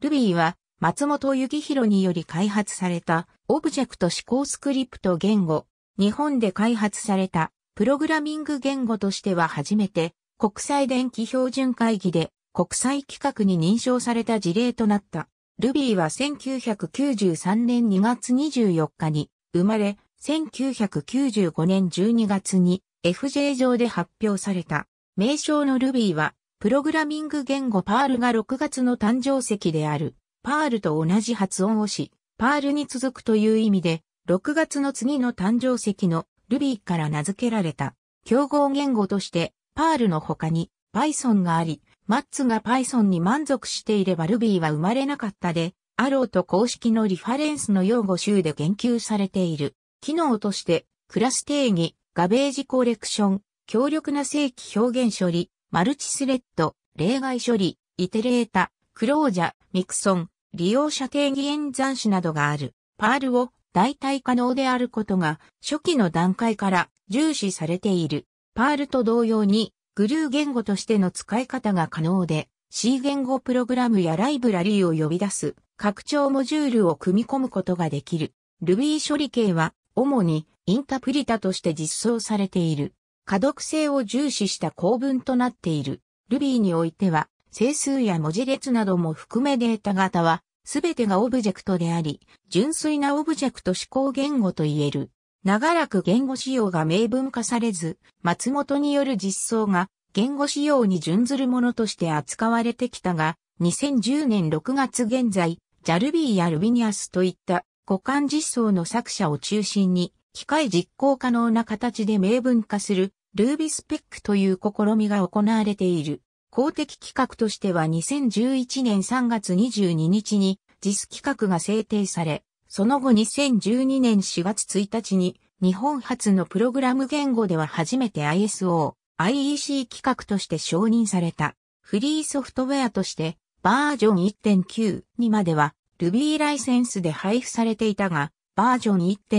ルビーは松本幸宏により開発されたオブジェクト指向スクリプト言語。日本で開発されたプログラミング言語としては初めて国際電気標準会議で国際規格に認証された事例となった。ルビーは1993年2月24日に生まれ、1995年12月に FJ 上で発表された。名称のルビーはプログラミング言語パールが6月の誕生石である、パールと同じ発音をし、パールに続くという意味で、6月の次の誕生石の Ruby から名付けられた、競合言語として、パールの他に Python があり、マッツが Python に満足していれば Ruby は生まれなかったで、アローと公式のリファレンスの用語集で言及されている。機能として、クラス定義、ガベージコレクション、強力な正規表現処理、マルチスレッド、例外処理、イテレータ、クロージャ、ミクソン、利用者定義演算子などがある、パールを代替可能であることが初期の段階から重視されている。パールと同様にグルー言語としての使い方が可能で C 言語プログラムやライブラリーを呼び出す拡張モジュールを組み込むことができる。Ruby 処理系は主にインタプリタとして実装されている。可読性を重視した構文となっている。Ruby においては、整数や文字列なども含めデータ型は、すべてがオブジェクトであり、純粋なオブジェクト指向言語と言える。長らく言語使用が明文化されず、松本による実装が言語使用に準ずるものとして扱われてきたが、2010年6月現在、JALB や Rubinius といった互換実装の作者を中心に、機械実行可能な形で明文化するルービスペックという試みが行われている。公的企画としては2011年3月22日に JIS 企画が制定され、その後2012年4月1日に日本初のプログラム言語では初めて ISO、IEC 企画として承認された。フリーソフトウェアとしてバージョン1.9にまでは Ruby ライセンスで配布されていたが、バージョン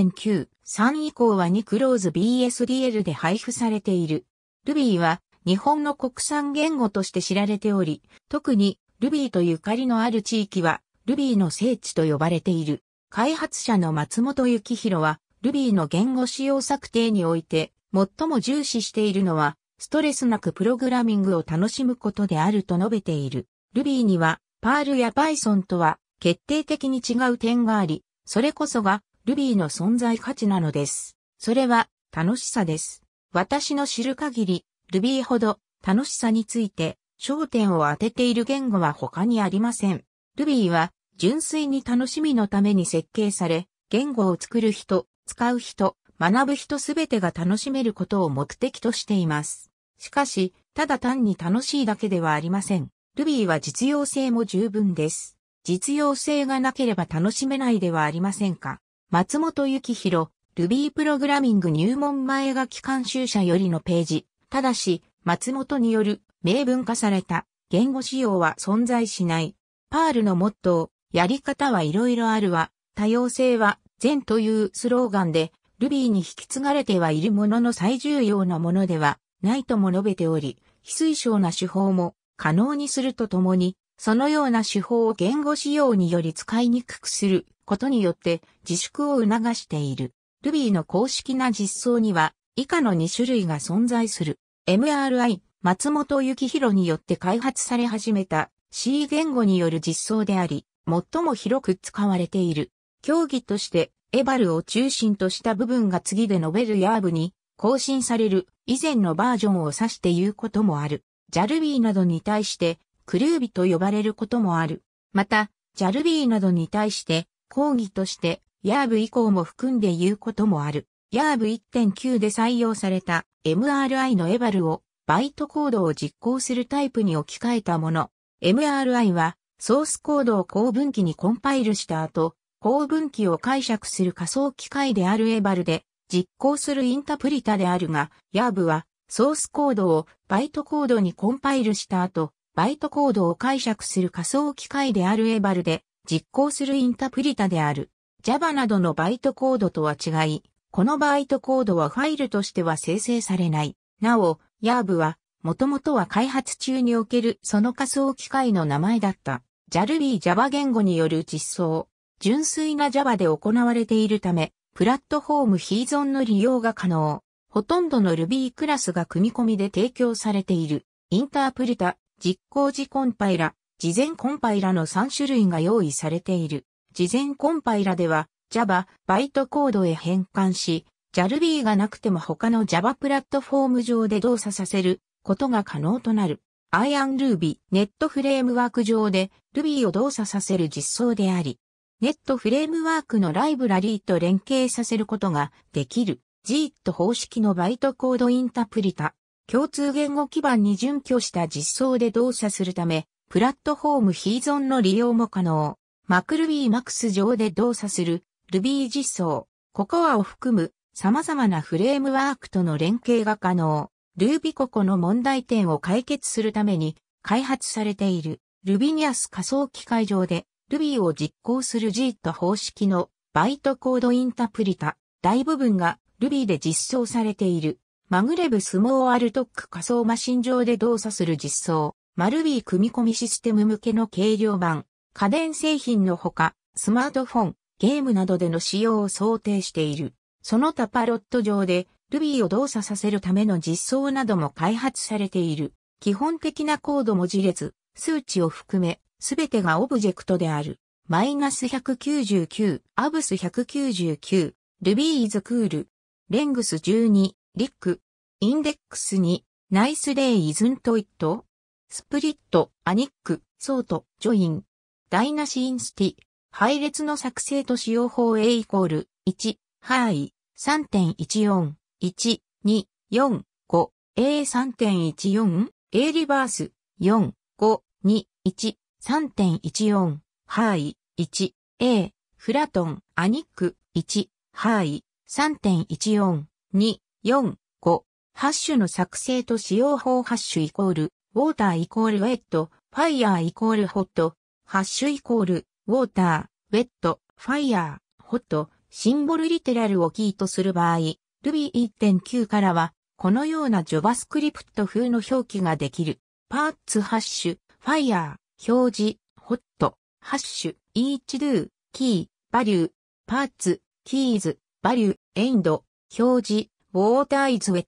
1.9 3以降は2クローズ BSDL で配布されている。Ruby は日本の国産言語として知られており、特に Ruby とゆかりのある地域は Ruby の聖地と呼ばれている。開発者の松本幸宏は Ruby の言語使用策定において最も重視しているのはストレスなくプログラミングを楽しむことであると述べている。Ruby には Perl や Python とは決定的に違う点があり、それこそがルビーの存在価値なのです。それは楽しさです。私の知る限り、ルビーほど楽しさについて焦点を当てている言語は他にありません。ルビーは純粋に楽しみのために設計され、言語を作る人、使う人、学ぶ人すべてが楽しめることを目的としています。しかし、ただ単に楽しいだけではありません。ルビーは実用性も十分です。実用性がなければ楽しめないではありませんか。松本幸宏、ルビープログラミング入門前書き監修者よりのページ。ただし、松本による明文化された言語仕様は存在しない。パールのモットー、やり方はいろいろあるわ、多様性は善というスローガンで、ルビーに引き継がれてはいるものの最重要なものではないとも述べており、非推奨な手法も可能にするとともに、そのような手法を言語仕様により使いにくくすることによって自粛を促している。Ruby の公式な実装には以下の2種類が存在する。MRI、松本幸宏によって開発され始めた C 言語による実装であり、最も広く使われている。競技としてエバルを中心とした部分が次でノベルヤーブに更新される以前のバージョンを指して言うこともある。JALB などに対してクルービと呼ばれることもある。また、JALB などに対して講義として、ヤーブ以降も含んで言うこともある。ヤーブ1.9で採用された MRI のエバルをバイトコードを実行するタイプに置き換えたもの。MRI はソースコードを高分岐にコンパイルした後、高分岐を解釈する仮想機械であるエバルで実行するインタプリタであるが、ヤーブはソースコードをバイトコードにコンパイルした後、バイトコードを解釈する仮想機械であるエバルで実行するインタプリタである。Java などのバイトコードとは違い、このバイトコードはファイルとしては生成されない。なお、YARB は、もともとは開発中におけるその仮想機械の名前だった。JALB Java 言語による実装。純粋な Java で行われているため、プラットフォーム非依存の利用が可能。ほとんどの Ruby クラスが組み込みで提供されている。インタープリタ、実行時コンパイラ、事前コンパイラの3種類が用意されている。事前コンパイラでは Java バイトコードへ変換し、JRB a がなくても他の Java プラットフォーム上で動作させることが可能となる。IronRuby ネットフレームワーク上で Ruby を動作させる実装であり、ネットフレームワークのライブラリーと連携させることができる。GIT 方式のバイトコードインタプリタ。共通言語基盤に準拠した実装で動作するため、プラットフォームヒーゾンの利用も可能。マクルビーマックス上で動作する Ruby 実装、ココアを含む様々なフレームワークとの連携が可能。Ruby ココの問題点を解決するために開発されている r u b y ニアス仮想機械上で Ruby を実行する G と方式のバイトコードインタプリタ大部分が Ruby で実装されている。マグレブスモーアルトック仮想マシン上で動作する実装。マルビー組み込みシステム向けの軽量版、家電製品のほか、スマートフォン、ゲームなどでの使用を想定している。その他パロット上でルビーを動作させるための実装なども開発されている。基本的なコード文字列、数値を含め、すべてがオブジェクトである。マイナス199、アブス199、ルビーイズクール、レングス12、リック、インデックス2、ナイスレイイズントイット、スプリット、アニック、ソート、ジョイン、ダイナシインスティ、配列の作成と使用法 A イコール、1、はい、3.14、1、2、4、5、A3.14、A リバース、4、5、2、1、3.14、はい、1、A、フラトン、アニック、1、はい、3.14、2、4、5、ハッシュの作成と使用法ハッシュイコール、ウォーターイコールウェット、ファイヤーイコールホット、ハッシュイコール、ウォーター、ウェット、ファイヤー、ホット、シンボルリテラルをキーとする場合、Ruby 1.9からは、このような JavaScript 風の表記ができる。パーツハッシュ、ファイヤー、表示、ホット、ハッシュ、each do, key, value, パーツ、keys, value, end, 表示、water is wet,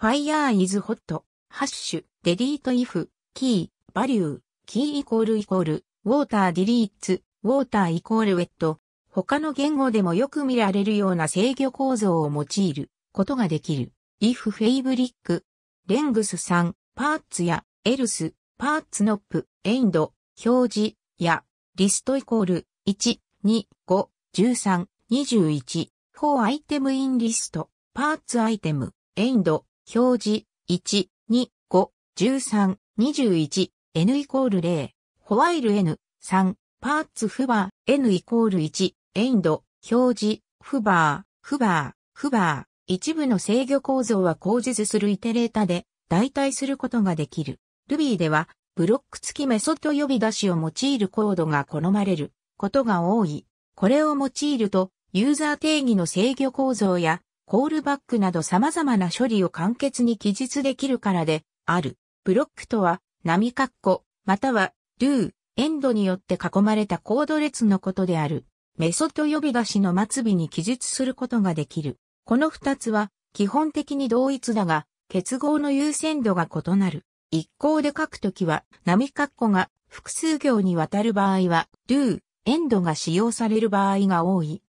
fire is hot, ハッシュ、delete if, key, value, key イコールイコール、water deletes, water イコール wet。他の言語でもよく見られるような制御構造を用いることができる。if fabric, length 3、parts や else、parts nop、end、表示や list イコール1、2、5、13、21、4アイテムインリスト、parts アイテム、end, 表示、1、2、13、21、n イコール0、ホワイル n、3、パーツフバー、n イコール1、エインド、表示、フバー、フバー、フバー、一部の制御構造は口述するイテレータで代替することができる。Ruby では、ブロック付きメソッド呼び出しを用いるコードが好まれることが多い。これを用いると、ユーザー定義の制御構造やコールバックなど様々な処理を簡潔に記述できるからで、ある。ブロックとは、波括弧、または、d ー、エンドによって囲まれたコード列のことである。メソッド呼び出しの末尾に記述することができる。この二つは、基本的に同一だが、結合の優先度が異なる。一行で書くときは、波括弧が複数行にわたる場合は、do、エンドが使用される場合が多い。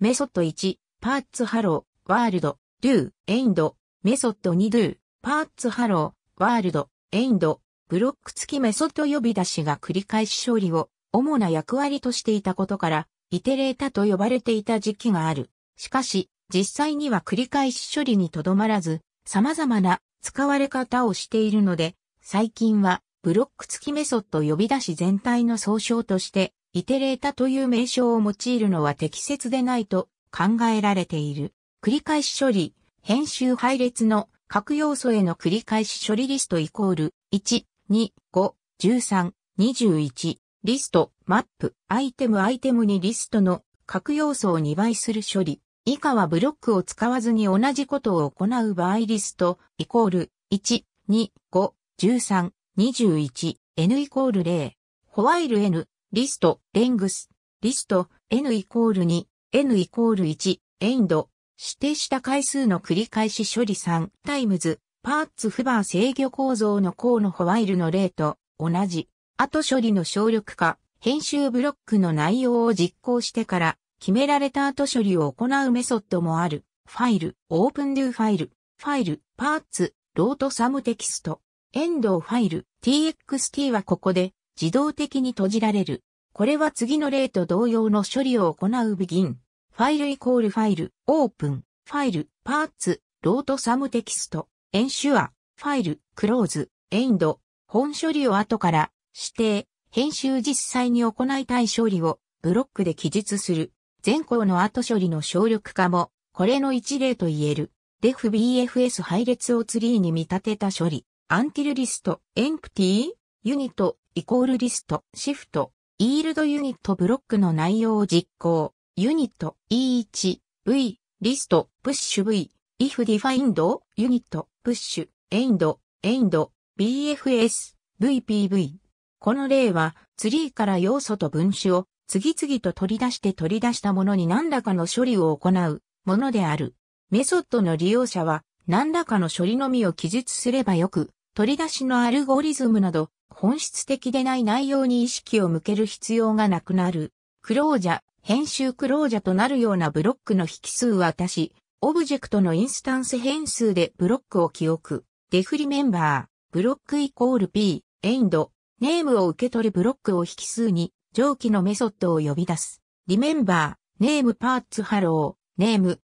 メソッド1、パーツハロー、ワールド、do、エンド、メソッド2 do、パーツハロー、ワールド、エインド、ブロック付きメソッド呼び出しが繰り返し処理を主な役割としていたことから、イテレータと呼ばれていた時期がある。しかし、実際には繰り返し処理にとどまらず、様々な使われ方をしているので、最近はブロック付きメソッド呼び出し全体の総称として、イテレータという名称を用いるのは適切でないと考えられている。繰り返し処理、編集配列の各要素への繰り返し処理リストイコール、1、2、5、13、21、リスト、マップ、アイテムアイテムにリストの各要素を2倍する処理。以下はブロックを使わずに同じことを行う場合リスト、イコール、1、2、5、13、21、n イコール0。ホワイル n、リスト、レングス、リスト、n イコール2、n イコール1、エンド、指定した回数の繰り返し処理3、タイムズ、パーツフバー制御構造の項のホワイルの例と同じ、後処理の省力化、編集ブロックの内容を実行してから、決められた後処理を行うメソッドもある。ファイル、オープンドゥファイル、ファイル、パーツ、ロートサムテキスト、エンドファイル、txt はここで自動的に閉じられる。これは次の例と同様の処理を行うビギン、ファイルイコールファイル、オープン、ファイル、パーツ、ロートサムテキスト、エンシュア、ファイル、クローズ、エインド、本処理を後から指定、編集実際に行いたい処理をブロックで記述する。前項の後処理の省力化もこれの一例と言える。DefBFS 配列をツリーに見立てた処理。アンティルリスト、エンプティー、ユニット、イコールリスト、シフト、イールドユニットブロックの内容を実行。ユニット E1、V、リスト、プッシュ V、if defined, ユニット、プッシュ、end, end, BFS、VPV。この例は、ツリーから要素と分子を次々と取り出して取り出したものに何らかの処理を行うものである。メソッドの利用者は何らかの処理のみを記述すればよく、取り出しのアルゴリズムなど本質的でない内容に意識を向ける必要がなくなる。クロージャ、編集クロージャとなるようなブロックの引数は足し、オブジェクトのインスタンス変数でブロックを記憶、デフリメンバー、ブロックイコール p、エンド、ネームを受け取るブロックを引数に、上記のメソッドを呼び出す。リメンバー、ネームパーツハロー、ネーム。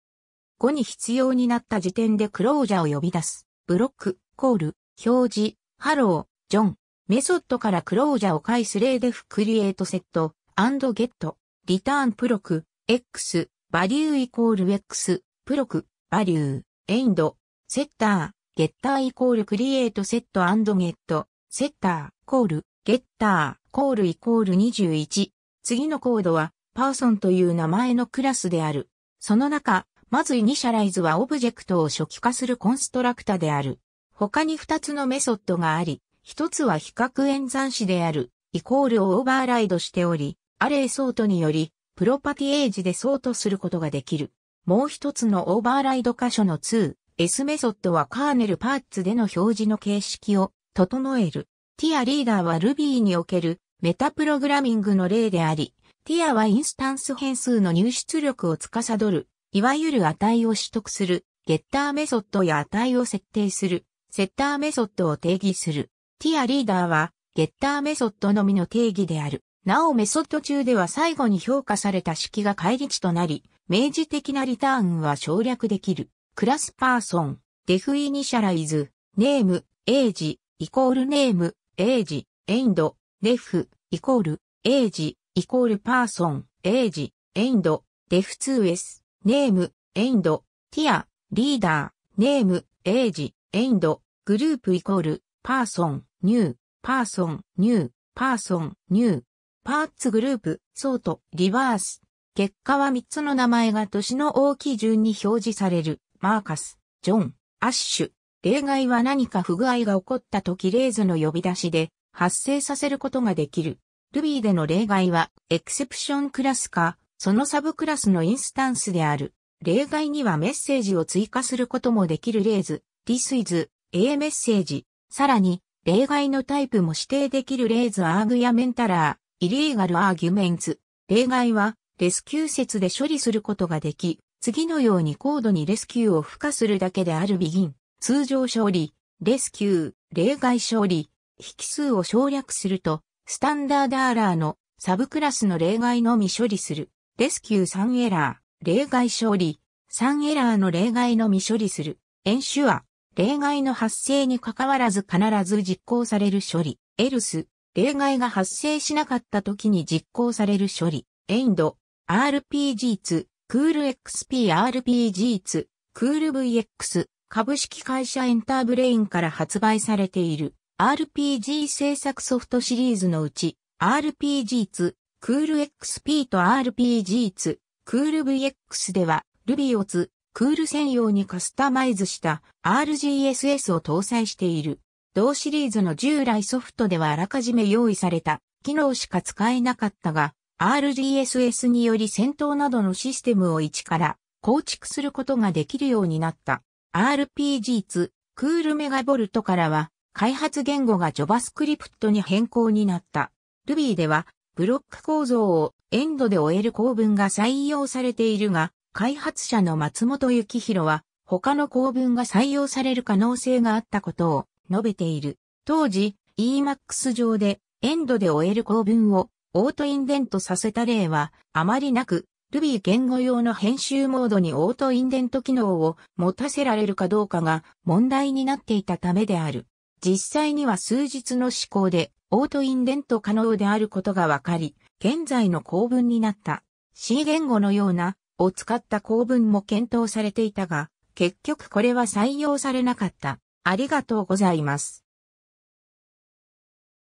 5に必要になった時点でクロージャを呼び出す。ブロック、コール、表示、ハロー、ジョン。メソッドからクロージャを返す例でフクリエイトセット、アンドゲット。リターンプロク、X、バリューイコール X、プロク、バリュー、エインド、セッター、ゲッターイコールクリエイトセットアンドゲット、セッター、コール、ゲッター、コールイコール21。次のコードは、パーソンという名前のクラスである。その中、まずイニシャライズはオブジェクトを初期化するコンストラクタである。他に2つのメソッドがあり、1つは比較演算子である、イコールをオーバーライドしており、アレイソートにより、プロパティエージでソートすることができる。もう一つのオーバーライド箇所の 2S メソッドはカーネルパーツでの表示の形式を整える。ティアリーダーは Ruby におけるメタプログラミングの例であり、ティアはインスタンス変数の入出力を司る、いわゆる値を取得する、ゲッターメソッドや値を設定する、セッターメソッドを定義する。ティアリーダーは、ゲッターメソッドのみの定義である。なおメソッド中では最後に評価された式が返り値となり、明示的なリターンは省略できる。クラスパーソン、デフイニシャライズ、ネーム、エイジ、イコールネーム、エイジ、エンド、デフ、イコール、エイジ、イコールパーソン、エイジ、エンド、デフ 2S、ネーム、エンド、ティア、リーダー、ネーム、エイジ、エンド、グループイコール、パーソン、ニュー、パーソン、ニュー、パーソン、ニュー、パーツグループ、ソート、リバース。結果は3つの名前が年の大きい順に表示される。マーカス、ジョン、アッシュ。例外は何か不具合が起こった時レーズの呼び出しで発生させることができる。Ruby での例外はエクセプションクラスか、そのサブクラスのインスタンスである。例外にはメッセージを追加することもできるレーズ、This is A メッセージ。さらに、例外のタイプも指定できるレーズアーグやメンタラー。イリーガルアーギュメンツ。例外は、レスキュー説で処理することができ、次のように高度にレスキューを付加するだけであるビギン。通常勝利、レスキュー、例外勝利、引数を省略すると、スタンダードーラーのサブクラスの例外のみ処理する。レスキュー3エラー、例外処理、3エラーの例外のみ処理する。エンシュア、例外の発生に関わらず必ず実行される処理。エルス、例外が発生しなかった時に実行される処理、エンド、RPG2、CoolXPRPG2、CoolVX、株式会社エンターブレインから発売されている RPG 制作ソフトシリーズのうち RPG2、CoolXP と RPG2、CoolVX では Ruby をクール専用にカスタマイズした RGSS を搭載している。同シリーズの従来ソフトではあらかじめ用意された機能しか使えなかったが、RDSS により戦闘などのシステムを一から構築することができるようになった。RPG2 クールメガボルトからは開発言語が JavaScript に変更になった。Ruby ではブロック構造をエンドで終える構文が採用されているが、開発者の松本幸宏は他の構文が採用される可能性があったことを述べている。当時、EMAX 上でエンドで終える構文をオートインデントさせた例はあまりなく、Ruby 言語用の編集モードにオートインデント機能を持たせられるかどうかが問題になっていたためである。実際には数日の試行でオートインデント可能であることがわかり、現在の構文になった C 言語のようなを使った構文も検討されていたが、結局これは採用されなかった。ありがとうございます。